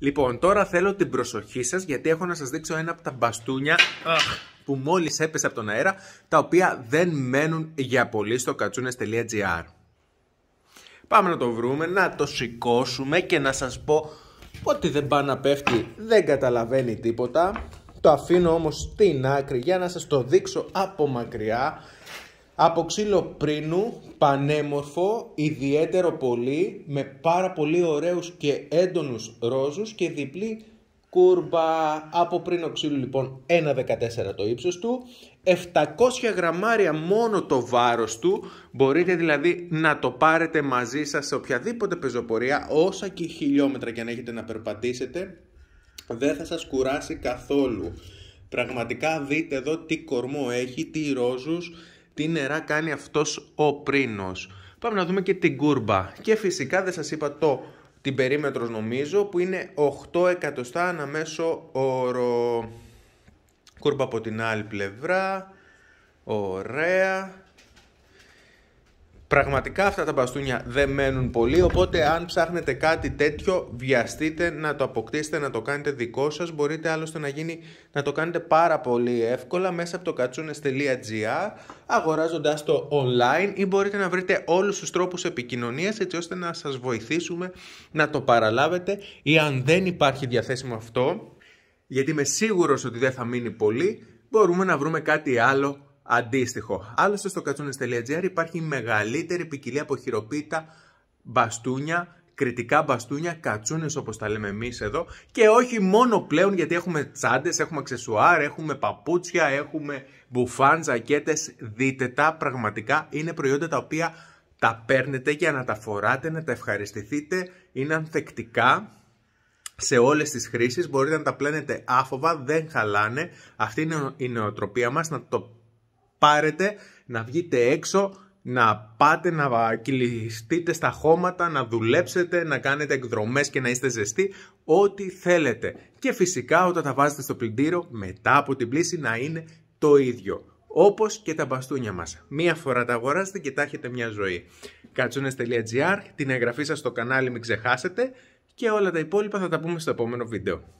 Λοιπόν, τώρα θέλω την προσοχή σας γιατί έχω να σας δείξω ένα από τα μπαστούνια που μόλις έπεσε από τον αέρα, τα οποία δεν μένουν για πολύ στο κατσούνες.gr. Πάμε να το βρούμε, να το σηκώσουμε και να σας πω ότι δεν πάει να πέφτει, δεν καταλαβαίνει τίποτα. Το αφήνω όμως στην άκρη για να σας το δείξω από μακριά από ξύλο πρίνου, πανέμορφο, ιδιαίτερο πολύ, με πάρα πολύ ωραίους και έντονους ρόζους και διπλή κούρμπα. Από πρίνο ξύλου λοιπόν 1,14 το ύψος του, 700 γραμμάρια μόνο το βάρος του, μπορείτε δηλαδή να το πάρετε μαζί σας σε οποιαδήποτε πεζοπορία, όσα και χιλιόμετρα και αν έχετε να περπατήσετε, δεν θα σας κουράσει καθόλου. Πραγματικά δείτε εδώ τι κορμό έχει, τι ρόζους, τι νερά κάνει αυτός ο πρίνος. Πάμε να δούμε και την κούρμπα. Και φυσικά δεν σας είπα το την περίμετρος νομίζω που είναι 8 εκατοστά ανά μέσο όρο. Κούρμπα από την άλλη πλευρά. Ωραία. Πραγματικά αυτά τα μπαστούνια δεν μένουν πολύ, οπότε αν ψάχνετε κάτι τέτοιο βιαστείτε να το αποκτήσετε, να το κάνετε δικό σας. Μπορείτε άλλωστε να, γίνει, να το κάνετε πάρα πολύ εύκολα μέσα από το κατσούνες.gr αγοράζοντας το online ή μπορείτε να βρείτε όλους τους τρόπους επικοινωνίας έτσι ώστε να σας βοηθήσουμε να το παραλάβετε ή αν δεν υπάρχει διαθέσιμο αυτό, γιατί είμαι σίγουρος ότι δεν θα μείνει πολύ, μπορούμε να βρούμε κάτι άλλο αντίστοιχο. Άλλωστε στο κατσούνες.gr υπάρχει μεγαλύτερη ποικιλία από χειροποίητα μπαστούνια, κριτικά μπαστούνια, κατσούνες όπως τα λέμε εμείς εδώ και όχι μόνο πλέον γιατί έχουμε τσάντες, έχουμε αξεσουάρ, έχουμε παπούτσια, έχουμε μπουφάν, ζακέτες, δείτε τα πραγματικά είναι προϊόντα τα οποία τα παίρνετε για να τα φοράτε, να τα ευχαριστηθείτε, είναι ανθεκτικά σε όλες τις χρήσεις, μπορείτε να τα πλένετε άφοβα, δεν χαλάνε, αυτή είναι η νοοτροπία μας, να το πάρετε, να βγείτε έξω, να πάτε να κυλιστείτε στα χώματα, να δουλέψετε, να κάνετε εκδρομές και να είστε ζεστοί, ό,τι θέλετε. Και φυσικά όταν τα βάζετε στο πλυντήριο μετά από την πλήση να είναι το ίδιο. Όπως και τα μπαστούνια μας. Μία φορά τα αγοράζετε και τα έχετε μια ζωή. Κατσούνες.gr, την εγγραφή σας στο κανάλι μην ξεχάσετε και όλα τα υπόλοιπα θα τα πούμε στο επόμενο βίντεο.